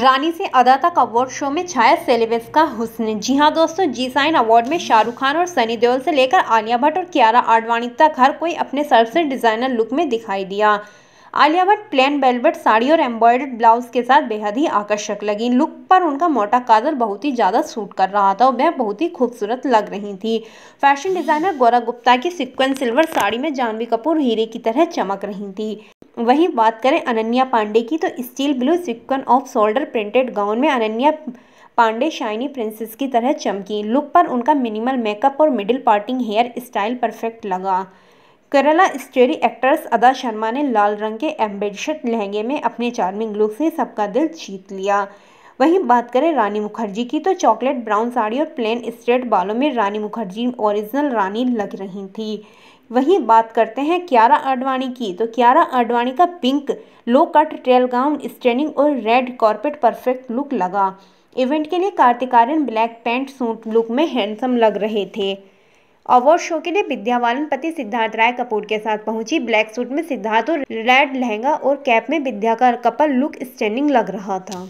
रानी से अदा तक अवार्ड शो में छाया सेलेबस का हुसन जी हाँ दोस्तों जी साइन अवार्ड में शाहरुख खान और सनी देओल से लेकर आलिया भट्ट और कियारा आडवाणी तक हर कोई अपने सर्वश्रेष्ठ डिजाइनर लुक में दिखाई दिया आलिया भट्ट प्लेन वेलवेट साड़ी और एम्ब्रॉयडर्ड ब्लाउज के साथ बेहद ही आकर्षक लगी लुक पर उनका मोटा काजल बहुत ही ज़्यादा सूट कर रहा था और वह बहुत ही खूबसूरत लग रही थी फैशन डिज़ाइनर गौरव गुप्ता की सिक्वेंस सिल्वर साड़ी में जानवी कपूर हीरे की तरह चमक रही थी वहीं बात करें अनन्या पांडे की तो steel blue sequin off shoulder printed gown में अनन्या पांडे शाइनी प्रिंसेस की तरह चमकी लुक पर उनका मिनिमल मेकअप और middle parting hair style perfect लगा केरला स्टेरी एक्ट्रेस अदा शर्मा ने लाल रंग के एम्बेड लहंगे में अपने चार्मिंग लुक से सबका दिल जीत लिया वहीं बात करें रानी मुखर्जी की तो चॉकलेट ब्राउन साड़ी और प्लेन स्ट्रेट बालों में रानी मुखर्जी ओरिजिनल रानी लग रही थी वहीं बात करते हैं क्यारा आडवाणी की तो क्यारा आडवाणी का pink low cut trail gown standing और रेड कॉर्पेट परफेक्ट लुक लगा इवेंट के लिए Kartik Aaryan black pant suit look में हैंडसम लग रहे थे अवार्ड शो के लिए विद्या बालन पति सिद्धार्थ राय कपूर के साथ पहुंची ब्लैक सूट में सिद्धार्थ और रेड लहंगा और कैप में विद्या का कपल लुक स्टैंडिंग लग रहा था